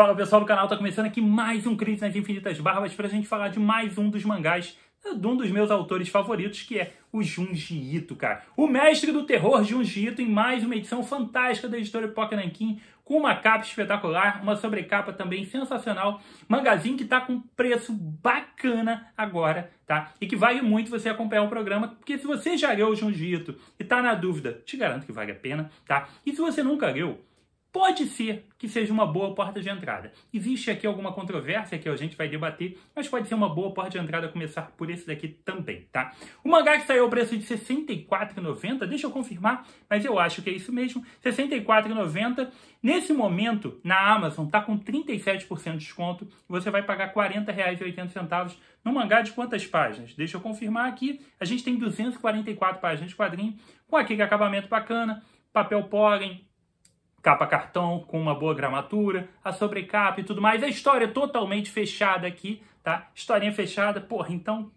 Fala pessoal do canal, tá começando aqui mais um Crise nas Infinitas Barbas pra gente falar de mais um dos mangás de um dos meus autores favoritos, que é o Junji Ito, cara. O mestre do terror Junji Ito em mais uma edição fantástica da editora Poké Nankin, com uma capa espetacular, uma sobrecapa também sensacional, mangazinho que tá com preço bacana agora, tá? E que vale muito você acompanhar o programa, porque se você já leu o Junji Ito e tá na dúvida, te garanto que vale a pena, tá? E se você nunca leu, Pode ser que seja uma boa porta de entrada. Existe aqui alguma controvérsia que a gente vai debater, mas pode ser uma boa porta de entrada começar por esse daqui também, tá? O mangá que saiu ao preço de R$ 64,90, deixa eu confirmar, mas eu acho que é isso mesmo, R$ 64,90. Nesse momento, na Amazon, tá com 37% de desconto, você vai pagar R$ 40,80 no mangá de quantas páginas? Deixa eu confirmar aqui, a gente tem 244 páginas de quadrinho, com aquele acabamento bacana, papel porém capa cartão com uma boa gramatura, a sobrecapa e tudo mais. A história é totalmente fechada aqui, tá? Historinha fechada, porra, então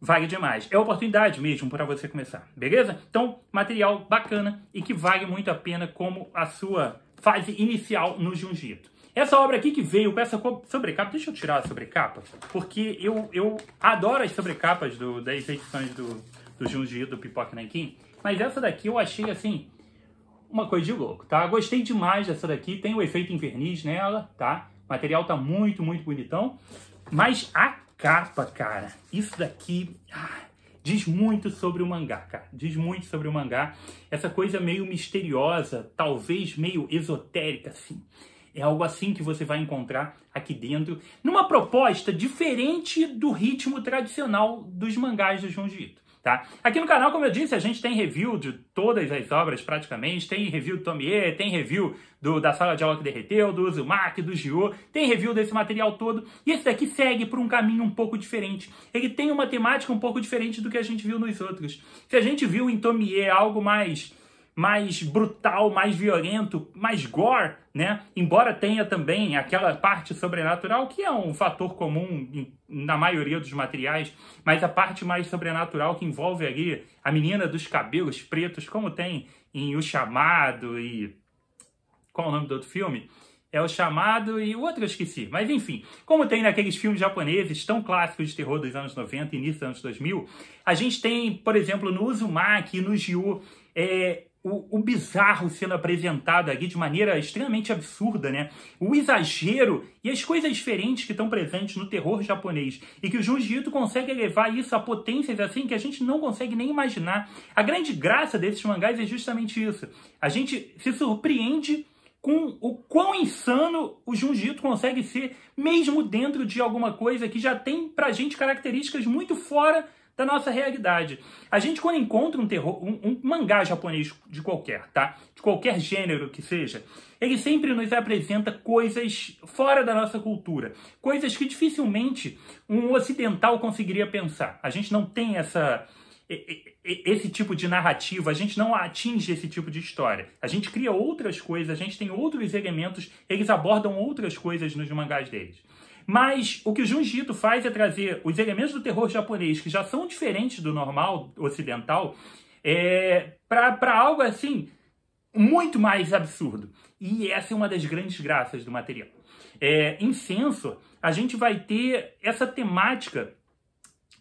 vale demais. É oportunidade mesmo para você começar, beleza? Então, material bacana e que vale muito a pena como a sua fase inicial no Jiu-Jitsu. Essa obra aqui que veio com essa sobrecapa, deixa eu tirar a sobrecapa, porque eu, eu adoro as sobrecapas do, das edições do, do jiu do Pipoca Nankin, mas essa daqui eu achei assim uma coisa de louco, tá? Gostei demais dessa daqui, tem o efeito em verniz nela, tá? O material tá muito, muito bonitão. Mas a capa, cara, isso daqui ah, diz muito sobre o mangá, cara. Diz muito sobre o mangá. Essa coisa meio misteriosa, talvez meio esotérica, assim. É algo assim que você vai encontrar aqui dentro, numa proposta diferente do ritmo tradicional dos mangás do Junji Tá? Aqui no canal, como eu disse, a gente tem review de todas as obras praticamente, tem review do Tomier, tem review do, da Sala de Aula que Derreteu, do Uzumaki, do Gio, tem review desse material todo, e esse daqui segue por um caminho um pouco diferente. Ele tem uma temática um pouco diferente do que a gente viu nos outros. Se a gente viu em Tomier algo mais mais brutal, mais violento, mais gore, né? Embora tenha também aquela parte sobrenatural que é um fator comum na maioria dos materiais, mas a parte mais sobrenatural que envolve ali a menina dos cabelos pretos, como tem em O Chamado e qual o nome do outro filme? É o chamado e o outro eu esqueci. Mas enfim, como tem naqueles filmes japoneses tão clássicos de terror dos anos 90 e início dos anos 2000, a gente tem, por exemplo, no Uzumaki e no Giu, é, o, o, bizarro sendo apresentado aqui de maneira extremamente absurda, né? O exagero e as coisas diferentes que estão presentes no terror japonês e que o Junji Ito consegue elevar isso a potências assim que a gente não consegue nem imaginar. A grande graça desses mangás é justamente isso. A gente se surpreende com o quão insano o Junji Ito consegue ser mesmo dentro de alguma coisa que já tem pra gente características muito fora da nossa realidade. A gente, quando encontra um, terror, um, um mangá japonês de qualquer, tá? De qualquer gênero que seja, ele sempre nos apresenta coisas fora da nossa cultura, coisas que dificilmente um ocidental conseguiria pensar. A gente não tem essa esse tipo de narrativa, a gente não atinge esse tipo de história. A gente cria outras coisas, a gente tem outros elementos, eles abordam outras coisas nos mangás deles. Mas o que o Junji Ito faz é trazer os elementos do terror japonês, que já são diferentes do normal ocidental, é, para algo assim muito mais absurdo. E essa é uma das grandes graças do material. É, em Senso, a gente vai ter essa temática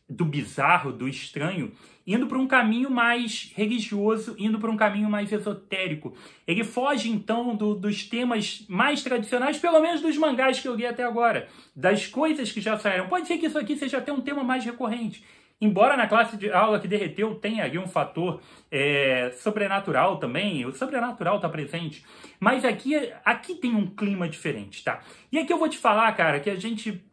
do bizarro, do estranho, indo para um caminho mais religioso, indo para um caminho mais esotérico. Ele foge então do, dos temas mais tradicionais, pelo menos dos mangás que eu li até agora, das coisas que já saíram. Pode ser que isso aqui seja até um tema mais recorrente. Embora na classe de aula que derreteu tenha ali um fator é, sobrenatural também, o sobrenatural está presente, mas aqui, aqui tem um clima diferente, tá? E aqui eu vou te falar, cara, que a gente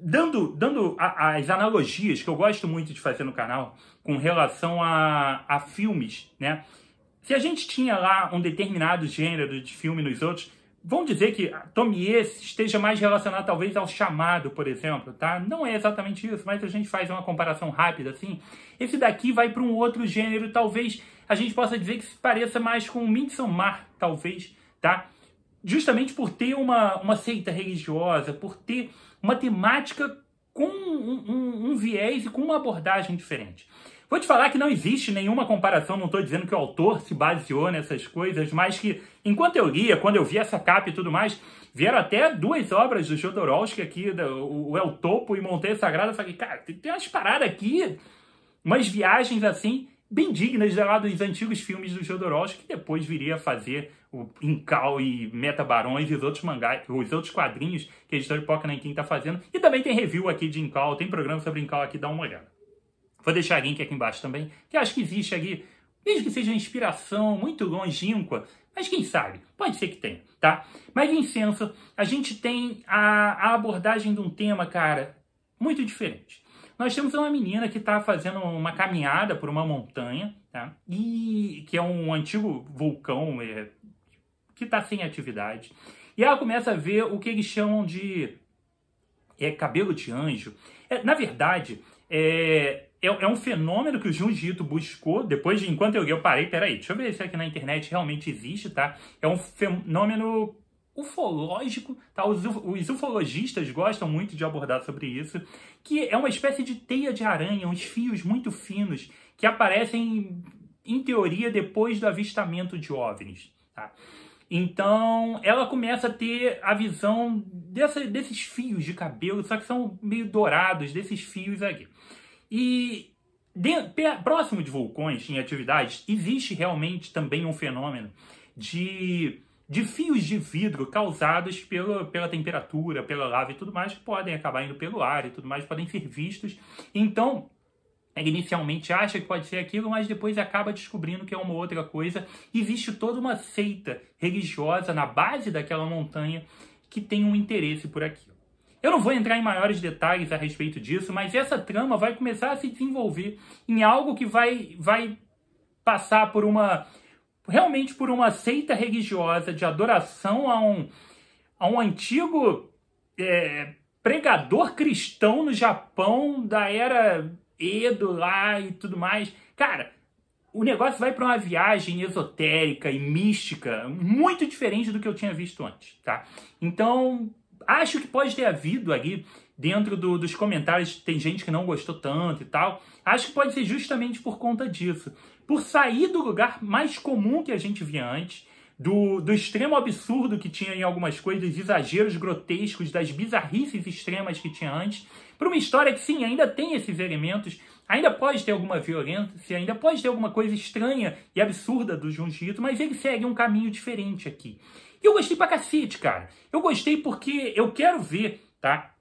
dando, dando a, as analogias que eu gosto muito de fazer no canal com relação a, a filmes, né? Se a gente tinha lá um determinado gênero de filme nos outros, vão dizer que Tomie esteja mais relacionado talvez ao chamado, por exemplo, tá? Não é exatamente isso, mas a gente faz uma comparação rápida assim. Esse daqui vai para um outro gênero, talvez a gente possa dizer que se pareça mais com Midsommar, talvez, tá? Justamente por ter uma, uma seita religiosa, por ter uma temática com um, um, um viés e com uma abordagem diferente. Vou te falar que não existe nenhuma comparação, não estou dizendo que o autor se baseou nessas coisas, mas que, enquanto eu lia, quando eu vi essa capa e tudo mais, vieram até duas obras do Jodorowsky aqui, o El Topo e Montanha Sagrada, eu falei, cara, tem umas paradas aqui, umas viagens assim, bem dignas lá dos antigos filmes do Jodorowsky, que depois viria a fazer o Incal e Meta Barões e os outros mangás, os outros quadrinhos que a editora Poca Nankin está fazendo. E também tem review aqui de Incal, tem programa sobre Incal aqui, dá uma olhada. Vou deixar link aqui embaixo também, que acho que existe aqui, mesmo que seja uma inspiração muito longínqua, mas quem sabe, pode ser que tenha, tá? Mas em senso, a gente tem a, a abordagem de um tema, cara, muito diferente. Nós temos uma menina que está fazendo uma caminhada por uma montanha, tá? E que é um antigo vulcão é, que está sem atividade. E ela começa a ver o que eles chamam de é, cabelo de anjo. É, na verdade, é, é, é um fenômeno que o Junji Ito buscou, depois de enquanto eu, eu parei, peraí, deixa eu ver se aqui na internet realmente existe, tá? É um fenômeno ufológico, tá? Os, ufologistas gostam muito de abordar sobre isso, que é uma espécie de teia de aranha, uns fios muito finos que aparecem, em teoria, depois do avistamento de OVNIs, tá? Então, ela começa a ter a visão dessa, desses fios de cabelo, só que são meio dourados, desses fios aqui. E de, próximo de vulcões em atividades, existe realmente também um fenômeno de de fios de vidro causados pelo, pela temperatura, pela lava e tudo mais, que podem acabar indo pelo ar e tudo mais, podem ser vistos. Então, ele inicialmente acha que pode ser aquilo, mas depois acaba descobrindo que é uma outra coisa. Existe toda uma seita religiosa na base daquela montanha que tem um interesse por aquilo. Eu não vou entrar em maiores detalhes a respeito disso, mas essa trama vai começar a se desenvolver em algo que vai, vai passar por uma realmente por uma seita religiosa de adoração a um, a um antigo é, pregador cristão no Japão da era Edo lá e tudo mais. Cara, o negócio vai para uma viagem esotérica e mística muito diferente do que eu tinha visto antes, tá? Então, acho que pode ter havido ali dentro do, dos comentários, tem gente que não gostou tanto e tal. Acho que pode ser justamente por conta disso por sair do lugar mais comum que a gente via antes, do, do extremo absurdo que tinha em algumas coisas, dos exageros grotescos, das bizarrices extremas que tinha antes, para uma história que sim, ainda tem esses elementos, ainda pode ter alguma violência, ainda pode ter alguma coisa estranha e absurda do Junjito, mas ele segue um caminho diferente aqui. E eu gostei pra cacete, cara. Eu gostei porque eu quero ver, tá?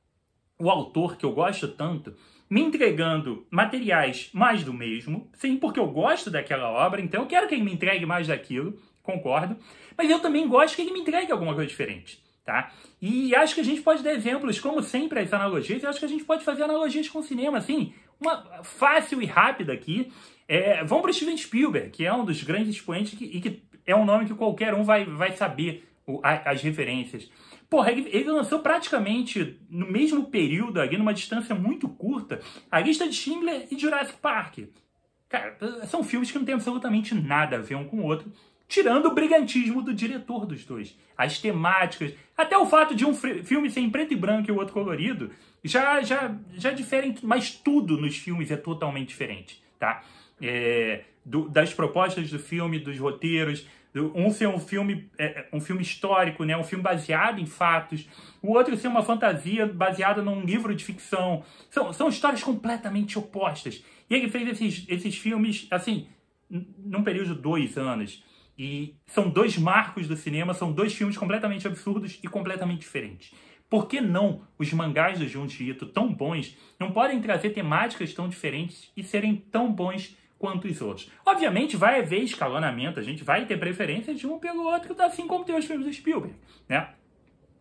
O autor que eu gosto tanto, me entregando materiais mais do mesmo, sim, porque eu gosto daquela obra, então eu quero que ele me entregue mais daquilo, concordo, mas eu também gosto que ele me entregue alguma coisa diferente. Tá? E acho que a gente pode dar exemplos, como sempre, as analogias, eu acho que a gente pode fazer analogias com o cinema, assim, uma fácil e rápida aqui. É, vamos para o Steven Spielberg, que é um dos grandes expoentes que, e que é um nome que qualquer um vai, vai saber as referências. Porra, ele, ele, lançou praticamente no mesmo período ali, numa distância muito curta, a lista de Schindler e Jurassic Park. Cara, são filmes que não têm absolutamente nada a ver um com o outro, tirando o brigantismo do diretor dos dois. As temáticas, até o fato de um filme ser em preto e branco e o outro colorido, já, já, já diferem, mas tudo nos filmes é totalmente diferente, tá? É, do, das propostas do filme, dos roteiros. Do, um ser um filme, é, é, um filme histórico, né? um filme baseado em fatos, o outro ser uma fantasia baseada num livro de ficção. São, são histórias completamente opostas. E ele fez esses, esses filmes, assim, num período de dois anos. E são dois marcos do cinema, são dois filmes completamente absurdos e completamente diferentes. Por que não os mangás do Junji Ito, tão bons, não podem trazer temáticas tão diferentes e serem tão bons quanto os outros. Obviamente vai haver escalonamento, a gente vai ter preferência de um pelo outro, assim como tem os filmes do Spielberg, né?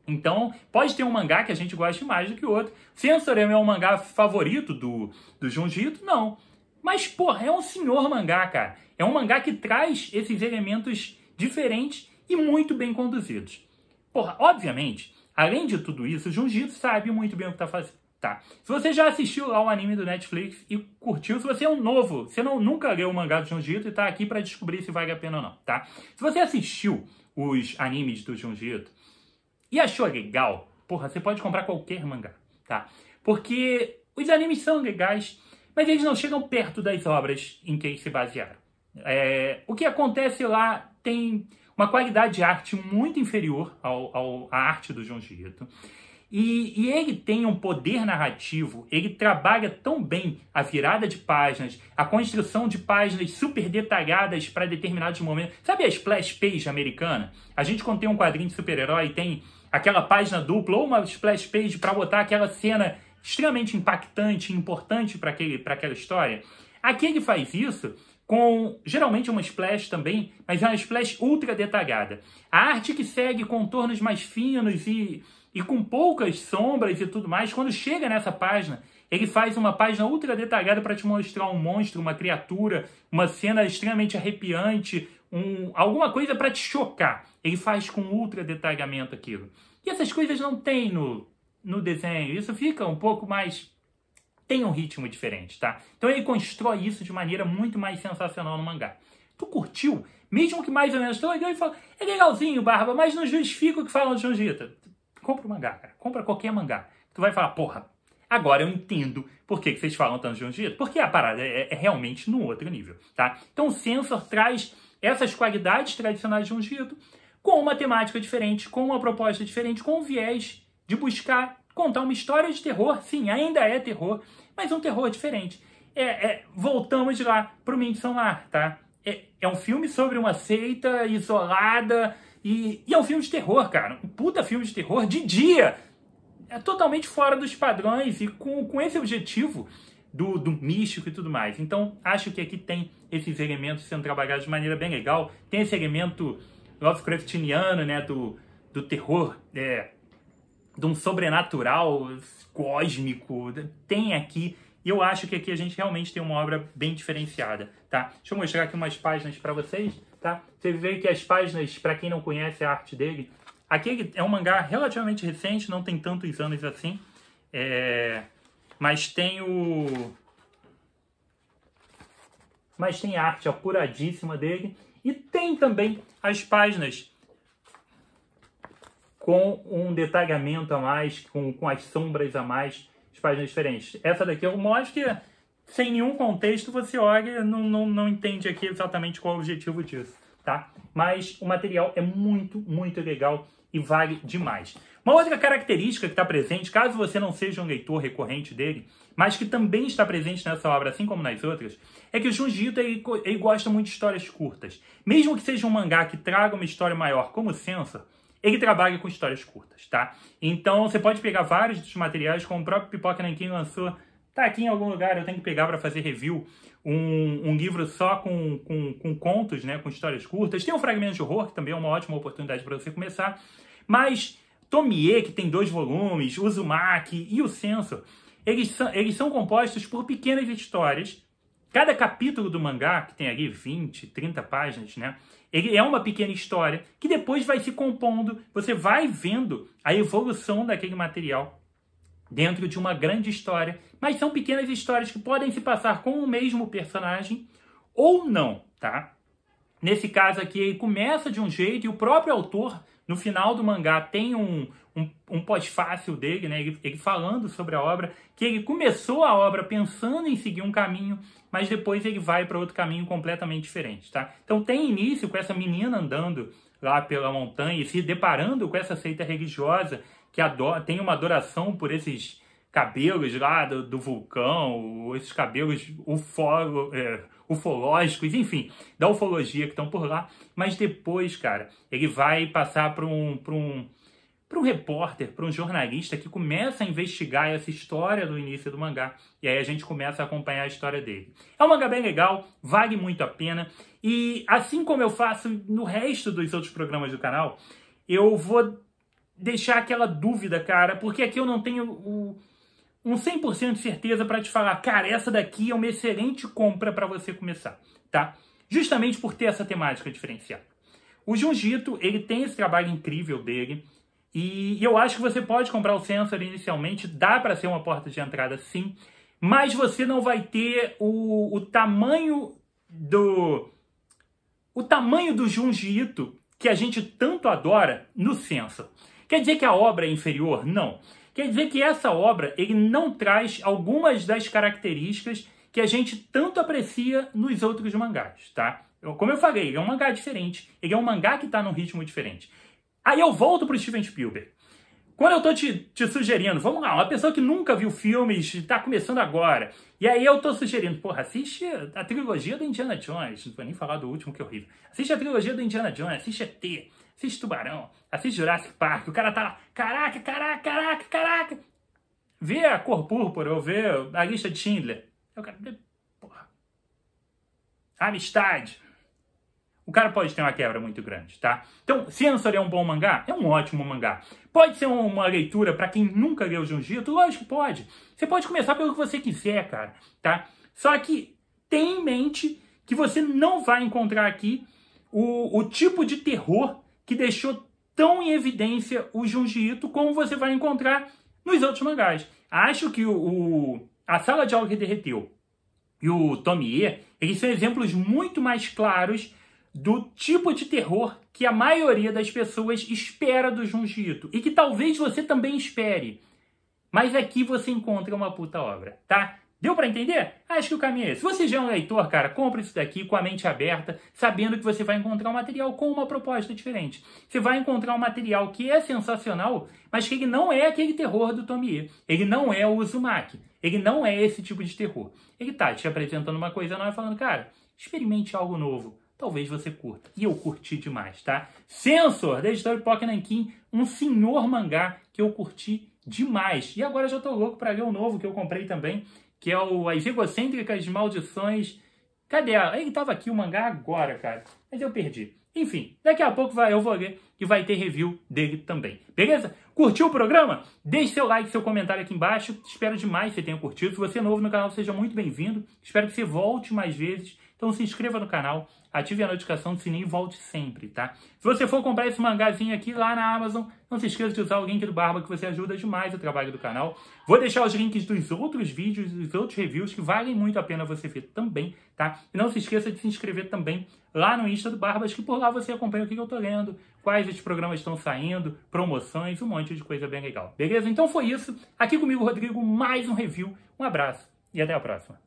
Então, pode ter um mangá que a gente goste mais do que o outro. Sensorium é um mangá favorito do, do Junjito? Não. Mas, porra, é um senhor mangá, cara. É um mangá que traz esses elementos diferentes e muito bem conduzidos. Porra, obviamente, além de tudo isso, o Junjito sabe muito bem o que está fazendo tá? Se você já assistiu ao anime do Netflix e curtiu, se você é um novo, você não, nunca leu o mangá do Jujutsu e tá aqui para descobrir se vale a pena ou não, tá? Se você assistiu os animes do Jujutsu e achou legal, porra, você pode comprar qualquer mangá, tá? Porque os animes são legais, mas eles não chegam perto das obras em que eles se basearam. É, o que acontece lá tem uma qualidade de arte muito inferior ao, ao à arte do Junji Ito. E, e, ele tem um poder narrativo, ele trabalha tão bem a virada de páginas, a construção de páginas super detalhadas para determinados momentos. Sabe a splash page americana? A gente, quando tem um quadrinho de super-herói, tem aquela página dupla ou uma splash page para botar aquela cena extremamente impactante, importante para aquela história. Aqui ele faz isso com geralmente uma splash também, mas é uma splash ultra detalhada. A arte que segue contornos mais finos e e com poucas sombras e tudo mais, quando chega nessa página, ele faz uma página ultra detalhada para te mostrar um monstro, uma criatura, uma cena extremamente arrepiante, um, alguma coisa para te chocar. Ele faz com ultra detalhamento aquilo. E essas coisas não tem no, no desenho. Isso fica um pouco mais. tem um ritmo diferente, tá? Então ele constrói isso de maneira muito mais sensacional no mangá. Tu curtiu? Mesmo que mais ou menos tu olhou e falou, é legalzinho, Barba, mas não justifica o que falam de Junjita. Compra o mangá, cara. Compra qualquer mangá. Tu vai falar, porra, agora eu entendo por que, que vocês falam tanto de Junjiro. Porque a parada é, é, realmente no outro nível, tá? Então o Sensor traz essas qualidades tradicionais de Junjiro com uma temática diferente, com uma proposta diferente, com um viés de buscar contar uma história de terror. Sim, ainda é terror, mas um terror diferente. É, é, voltamos lá para o Midsommar, tá? É, é um filme sobre uma seita isolada e, e é um filme de terror, cara. Um puta filme de terror de dia. É totalmente fora dos padrões e com, com esse objetivo do, do, místico e tudo mais. Então, acho que aqui tem esses elementos sendo trabalhados de maneira bem legal. Tem esse elemento Lovecraftiano, né? Do, do terror, é, de um sobrenatural cósmico. Tem aqui. E eu acho que aqui a gente realmente tem uma obra bem diferenciada, tá? Deixa eu mostrar aqui umas páginas para vocês tá? Você vê que as páginas, para quem não conhece a arte dele, aqui é um mangá relativamente recente, não tem tantos anos assim, é... mas tem o... Mas tem a arte apuradíssima dele e tem também as páginas com um detalhamento a mais, com, com as sombras a mais, as páginas diferentes. Essa daqui eu mostro que sem nenhum contexto, você olha e não, não, não entende aqui exatamente qual é o objetivo disso, tá? Mas o material é muito, muito legal e vale demais. Uma outra característica que está presente, caso você não seja um leitor recorrente dele, mas que também está presente nessa obra, assim como nas outras, é que o Junji Ito ele, ele gosta muito de histórias curtas. Mesmo que seja um mangá que traga uma história maior como Sensor, ele trabalha com histórias curtas, tá? Então você pode pegar vários dos materiais, como o próprio Pipoca Nankin lançou tá aqui em algum lugar, eu tenho que pegar para fazer review um, um livro só com, com, com, contos, né, com histórias curtas. Tem um Fragmento de Horror, que também é uma ótima oportunidade para você começar. Mas Tomie, que tem dois volumes, Uzumaki e o Sensor, eles são, eles são compostos por pequenas histórias. Cada capítulo do mangá, que tem ali 20, 30 páginas, né? Ele é uma pequena história que depois vai se compondo, você vai vendo a evolução daquele material dentro de uma grande história, mas são pequenas histórias que podem se passar com o mesmo personagem ou não, tá? Nesse caso aqui, ele começa de um jeito e o próprio autor, no final do mangá, tem um, um, um pós-fácil dele, né? Ele, ele, falando sobre a obra, que ele começou a obra pensando em seguir um caminho, mas depois ele vai para outro caminho completamente diferente, tá? Então tem início com essa menina andando lá pela montanha e se deparando com essa seita religiosa que adora, tem uma adoração por esses cabelos lá do, do vulcão, esses cabelos ufolo, é, ufológicos, enfim, da ufologia que estão por lá. Mas depois, cara, ele vai passar para um, um, um repórter, para um jornalista que começa a investigar essa história do início do mangá. E aí a gente começa a acompanhar a história dele. É um mangá bem legal, vale muito a pena. E assim como eu faço no resto dos outros programas do canal, eu vou deixar aquela dúvida, cara, porque aqui eu não tenho o, um 100% de certeza para te falar, cara, essa daqui é uma excelente compra para você começar, tá? Justamente por ter essa temática diferenciada. O Jungito, ele tem esse trabalho incrível dele, e eu acho que você pode comprar o Sensor inicialmente, dá para ser uma porta de entrada sim, mas você não vai ter o, o tamanho do o tamanho do Junji Ito que a gente tanto adora no Sensor. Quer dizer que a obra é inferior? Não. Quer dizer que essa obra ele não traz algumas das características que a gente tanto aprecia nos outros mangás, tá? Como eu falei, ele é um mangá diferente, ele é um mangá que está num ritmo diferente. Aí eu volto para o Steven Spielberg. Quando eu estou te, te, sugerindo, vamos lá, uma pessoa que nunca viu filmes, está começando agora, e aí eu estou sugerindo, porra, assiste a trilogia do Indiana Jones, não vou nem falar do último que é horrível, assiste a trilogia do Indiana Jones, assiste a T, assiste Tubarão, assiste Jurassic Park, o cara tá lá, caraca, caraca, caraca, caraca. Vê a cor púrpura, ou vê a lista de Schindler. É o cara, porra. Amistade. O cara pode ter uma quebra muito grande, tá? Então, Censor é um bom mangá? É um ótimo mangá. Pode ser uma leitura para quem nunca leu Jujutsu? Lógico que pode. Você pode começar pelo que você quiser, cara, tá? Só que tenha em mente que você não vai encontrar aqui o, o tipo de terror que deixou tão em evidência o Junji Ito como você vai encontrar nos outros mangás. Acho que o, o a Sala de Algo que Derreteu e o Tomie, eles são exemplos muito mais claros do tipo de terror que a maioria das pessoas espera do Junji Ito e que talvez você também espere. Mas aqui você encontra uma puta obra, tá? Deu para entender? Acho que o caminho é esse. Você já é um leitor, cara, compra isso daqui com a mente aberta, sabendo que você vai encontrar um material com uma proposta diferente. Você vai encontrar um material que é sensacional, mas que ele não é aquele terror do Tomie. Ele não é o Uzumaki. Ele não é esse tipo de terror. Ele tá te apresentando uma coisa nova falando, cara, experimente algo novo. Talvez você curta. E eu curti demais, tá? Sensor, da editora Pokémon Nankin, um senhor mangá que eu curti demais. E agora já tô louco para ler o um novo que eu comprei também que é o As Egocêntricas Maldições. Cadê? Ele tava aqui o mangá agora, cara. Mas eu perdi. Enfim, daqui a pouco vai, eu vou ler que vai ter review dele também. Beleza? Curtiu o programa? Deixe seu like, seu comentário aqui embaixo. Espero demais que você tenha curtido. Se você é novo no canal, seja muito bem-vindo. Espero que você volte mais vezes. Então se inscreva no canal, ative a notificação do sininho e volte sempre, tá? Se você for comprar esse mangazinho aqui lá na Amazon, não se esqueça de usar o link do Barba, que você ajuda demais o trabalho do canal. Vou deixar os links dos outros vídeos, dos outros reviews, que valem muito a pena você ver também, tá? E não se esqueça de se inscrever também lá no Insta do Barbas, que por lá você acompanha o que eu tô lendo, quais os programas estão saindo, promoções, um monte de coisa bem legal. Beleza? Então foi isso. Aqui comigo, Rodrigo, mais um review. Um abraço e até a próxima.